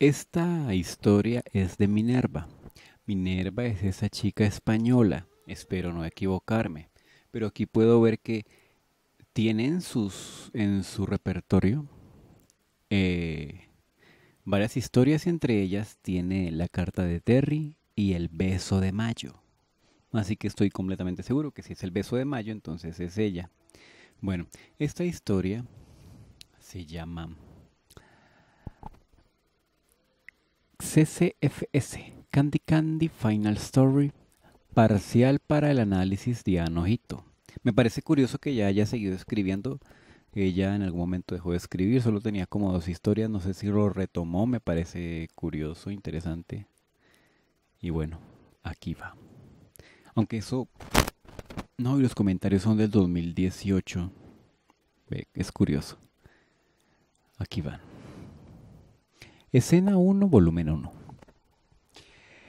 Esta historia es de Minerva. Minerva es esa chica española, espero no equivocarme, pero aquí puedo ver que tienen sus, en su repertorio eh, varias historias entre ellas tiene La carta de Terry y El beso de Mayo. Así que estoy completamente seguro que si es El beso de Mayo, entonces es ella. Bueno, esta historia se llama CCFS Candy Candy Final Story parcial para el análisis de Anojito. Me parece curioso que ya haya seguido escribiendo. Ella en algún momento dejó de escribir, solo tenía como dos historias, no sé si lo retomó, me parece curioso, interesante. Y bueno, aquí va. Aunque eso... No, y los comentarios son del 2018. Es curioso. Aquí van. Escena 1, volumen 1.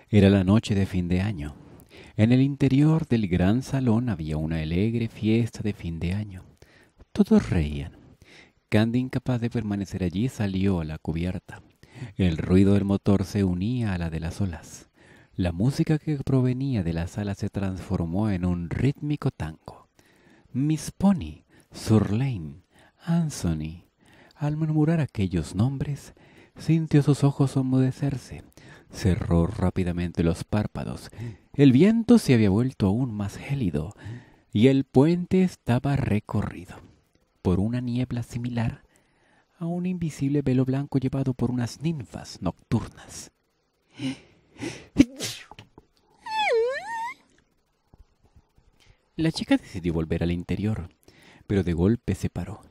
Era la noche de fin de año. En el interior del gran salón había una alegre fiesta de fin de año. Todos reían. Candy, incapaz de permanecer allí, salió a la cubierta. El ruido del motor se unía a la de las olas. La música que provenía de la sala se transformó en un rítmico tango. Miss Pony, Surlane, Anthony. Al murmurar aquellos nombres, sintió sus ojos enmudecerse. Cerró rápidamente los párpados. El viento se había vuelto aún más gélido y el puente estaba recorrido por una niebla similar a un invisible velo blanco llevado por unas ninfas nocturnas. La chica decidió volver al interior, pero de golpe se paró.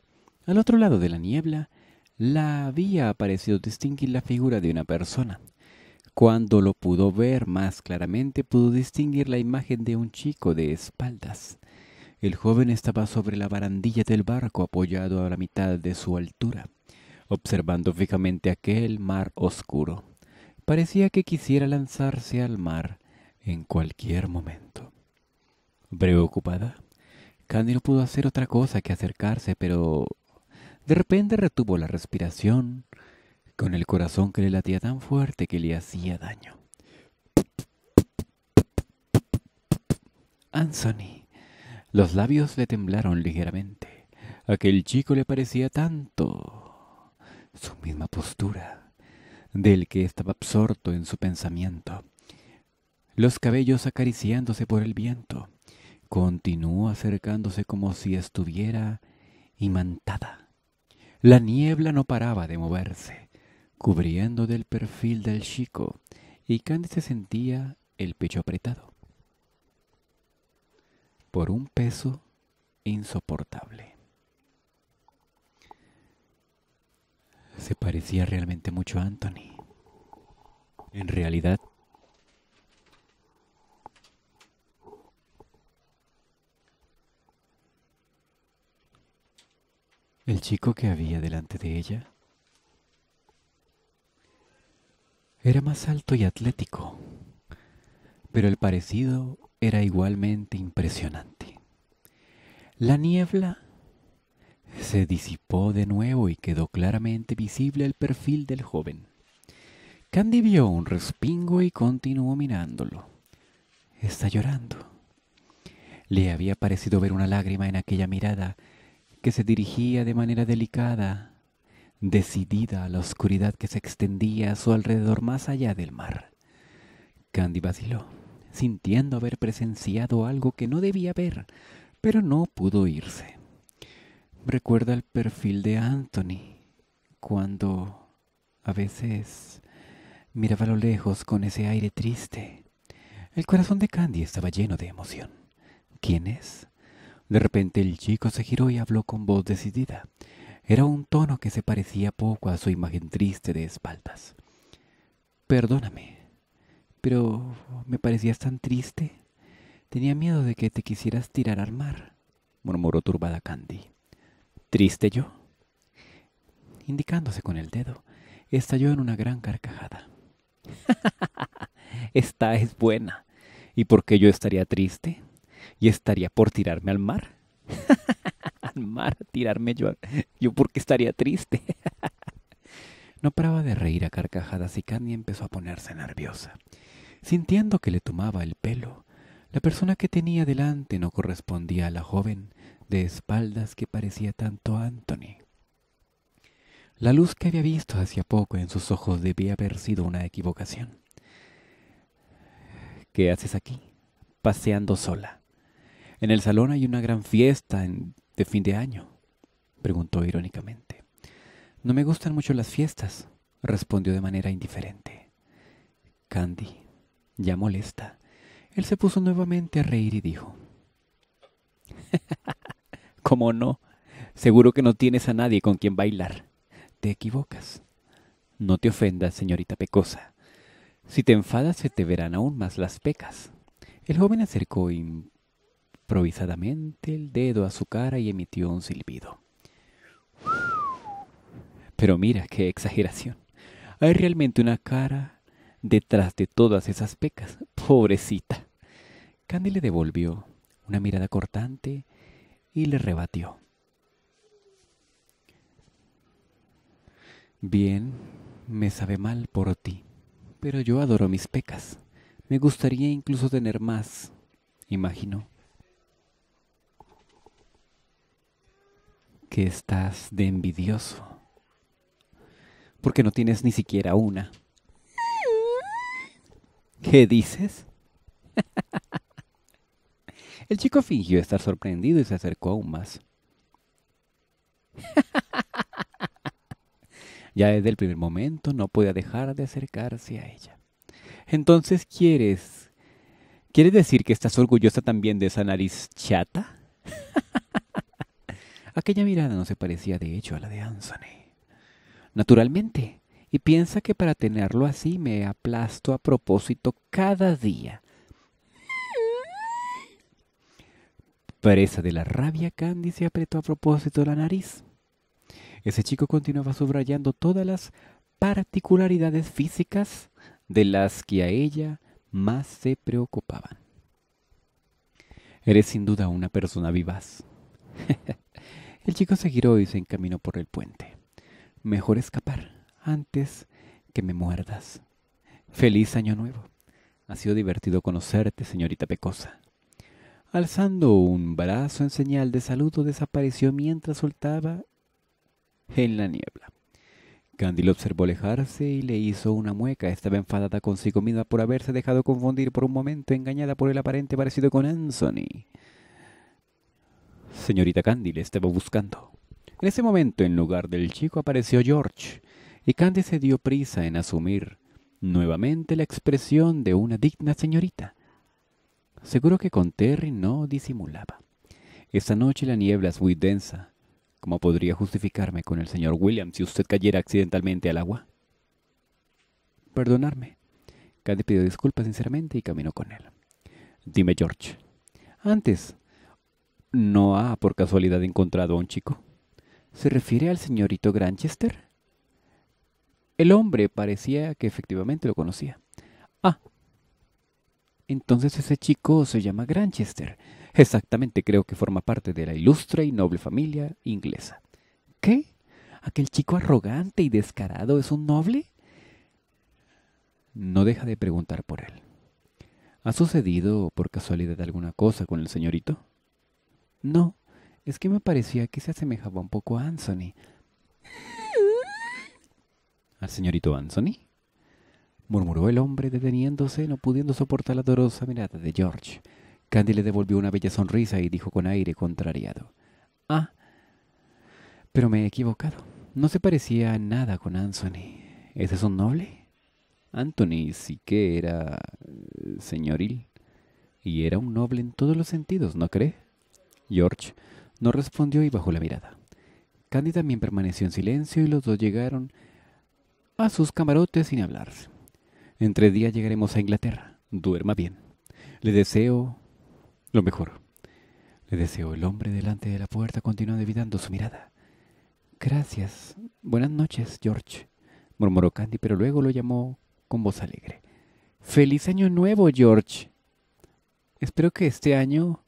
Al otro lado de la niebla la había aparecido distinguir la figura de una persona. Cuando lo pudo ver más claramente, pudo distinguir la imagen de un chico de espaldas. El joven estaba sobre la barandilla del barco apoyado a la mitad de su altura, observando fijamente aquel mar oscuro. Parecía que quisiera lanzarse al mar en cualquier momento. Preocupada, Candy no pudo hacer otra cosa que acercarse, pero de repente retuvo la respiración, con el corazón que le latía tan fuerte que le hacía daño. Anthony. Los labios le temblaron ligeramente. Aquel chico le parecía tanto su misma postura del que estaba absorto en su pensamiento. Los cabellos acariciándose por el viento. Continuó acercándose como si estuviera imantada. La niebla no paraba de moverse, cubriendo del perfil del chico, y se sentía el pecho apretado por un peso insoportable. Se parecía realmente mucho a Anthony. En realidad, El chico que había delante de ella era más alto y atlético, pero el parecido era igualmente impresionante. La niebla se disipó de nuevo y quedó claramente visible el perfil del joven. Candy vio un respingo y continuó mirándolo. Está llorando. Le había parecido ver una lágrima en aquella mirada que se dirigía de manera delicada, decidida a la oscuridad que se extendía a su alrededor más allá del mar. Candy vaciló, sintiendo haber presenciado algo que no debía ver, pero no pudo irse. Recuerda el perfil de Anthony, cuando a veces miraba a lo lejos con ese aire triste. El corazón de Candy estaba lleno de emoción. ¿Quién es? De repente el chico se giró y habló con voz decidida. Era un tono que se parecía poco a su imagen triste de espaldas. Perdóname, pero me parecías tan triste. Tenía miedo de que te quisieras tirar al mar, murmuró turbada Candy. ¿Triste yo? Indicándose con el dedo, estalló en una gran carcajada. Esta es buena. ¿Y por qué yo estaría triste? y estaría por tirarme al mar. al mar, tirarme yo. Yo porque estaría triste. no paraba de reír a carcajadas y Candy empezó a ponerse nerviosa. Sintiendo que le tomaba el pelo, la persona que tenía delante no correspondía a la joven de espaldas que parecía tanto Anthony. La luz que había visto hacía poco en sus ojos debía haber sido una equivocación. ¿Qué haces aquí? Paseando sola. En el salón hay una gran fiesta de fin de año, preguntó irónicamente. No me gustan mucho las fiestas, respondió de manera indiferente. Candy, ya molesta. Él se puso nuevamente a reír y dijo. ¿Cómo no? Seguro que no tienes a nadie con quien bailar. Te equivocas. No te ofendas, señorita pecosa. Si te enfadas se te verán aún más las pecas. El joven acercó y improvisadamente el dedo a su cara y emitió un silbido. Pero mira, qué exageración. Hay realmente una cara detrás de todas esas pecas. Pobrecita. Candy le devolvió una mirada cortante y le rebatió. Bien, me sabe mal por ti, pero yo adoro mis pecas. Me gustaría incluso tener más, Imagino. que estás de envidioso. Porque no tienes ni siquiera una. ¿Qué dices? El chico fingió estar sorprendido y se acercó aún más. Ya desde el primer momento no podía dejar de acercarse a ella. Entonces, ¿quieres... ¿Quieres decir que estás orgullosa también de esa nariz chata? Aquella mirada no se parecía de hecho a la de Anthony. Naturalmente, y piensa que para tenerlo así me aplasto a propósito cada día. Presa de la rabia, Candy se apretó a propósito la nariz. Ese chico continuaba subrayando todas las particularidades físicas de las que a ella más se preocupaban. Eres sin duda una persona vivaz. El chico se giró y se encaminó por el puente. Mejor escapar antes que me muerdas. Feliz año nuevo. Ha sido divertido conocerte, señorita Pecosa. Alzando un brazo en señal de saludo, desapareció mientras soltaba en la niebla. Candy lo observó alejarse y le hizo una mueca. Estaba enfadada consigo misma por haberse dejado confundir por un momento, engañada por el aparente parecido con Anthony. Señorita Candy le estaba buscando. En ese momento, en lugar del chico, apareció George, y Candy se dio prisa en asumir nuevamente la expresión de una digna señorita. Seguro que con Terry no disimulaba. Esta noche la niebla es muy densa. ¿Cómo podría justificarme con el señor William si usted cayera accidentalmente al agua? Perdonarme. Candy pidió disculpas sinceramente y caminó con él. Dime, George. Antes, ¿No ha por casualidad encontrado a un chico? ¿Se refiere al señorito Granchester? El hombre parecía que efectivamente lo conocía. Ah, entonces ese chico se llama Granchester. Exactamente, creo que forma parte de la ilustre y noble familia inglesa. ¿Qué? ¿Aquel chico arrogante y descarado es un noble? No deja de preguntar por él. ¿Ha sucedido por casualidad alguna cosa con el señorito? No, es que me parecía que se asemejaba un poco a Anthony. ¿Al señorito Anthony? murmuró el hombre deteniéndose, no pudiendo soportar la dolorosa mirada de George. Candy le devolvió una bella sonrisa y dijo con aire contrariado. Ah, pero me he equivocado. No se parecía nada con Anthony. ¿Ese es un noble? Anthony sí que era... Eh, señoril. Y era un noble en todos los sentidos, ¿no cree? George no respondió y bajó la mirada. Candy también permaneció en silencio y los dos llegaron a sus camarotes sin hablarse. Entre días llegaremos a Inglaterra. Duerma bien. Le deseo lo mejor. Le deseo el hombre delante de la puerta continuó evitando su mirada. Gracias. Buenas noches, George, murmuró Candy, pero luego lo llamó con voz alegre. Feliz año nuevo, George. Espero que este año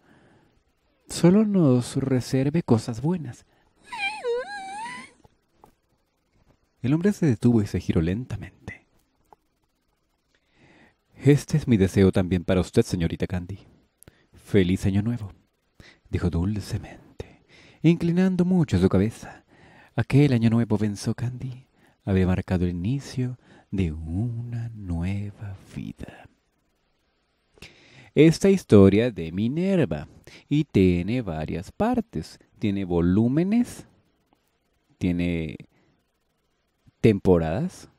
solo nos reserve cosas buenas. El hombre se detuvo y se giró lentamente. Este es mi deseo también para usted, señorita Candy. Feliz año nuevo, dijo dulcemente, inclinando mucho su cabeza. Aquel año nuevo, pensó Candy, había marcado el inicio de una nueva vida esta historia de Minerva y tiene varias partes. Tiene volúmenes, tiene temporadas.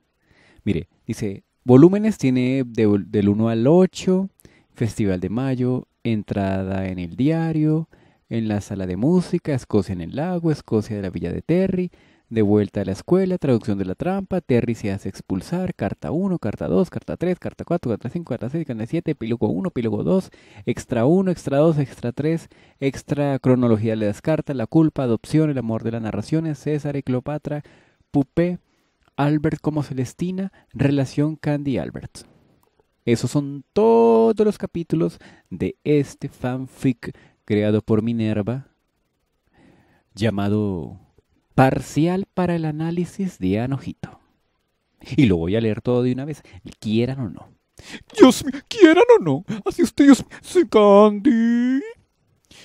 Mire, dice, volúmenes tiene del 1 al 8, Festival de Mayo, entrada en el diario, en la sala de música, Escocia en el lago, Escocia de la Villa de Terry, de vuelta a la escuela, traducción de la trampa, Terry se hace expulsar, carta 1, carta 2, carta 3, carta 4, carta 5, carta 6, carta 7, epílogo 1, epílogo 2, extra 1, extra 2, extra 3, extra cronología de las cartas, la culpa, adopción, el amor de las narraciones, César y Cleopatra, Pupé, Albert como Celestina, relación Candy-Albert. Esos son todos los capítulos de este fanfic creado por Minerva llamado parcial para el análisis de Anojito. Y lo voy a leer todo de una vez, quieran o no. Dios mío, quieran o no, así ustedes se candy.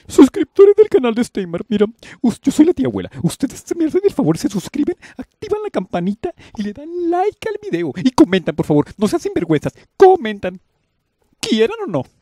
Suscriptores del canal de Steymar, mira, yo soy la tía abuela. Ustedes me hacen el favor, se suscriben, activan la campanita y le dan like al video. Y comentan, por favor, no sean sinvergüenzas, comentan. Quieran o no.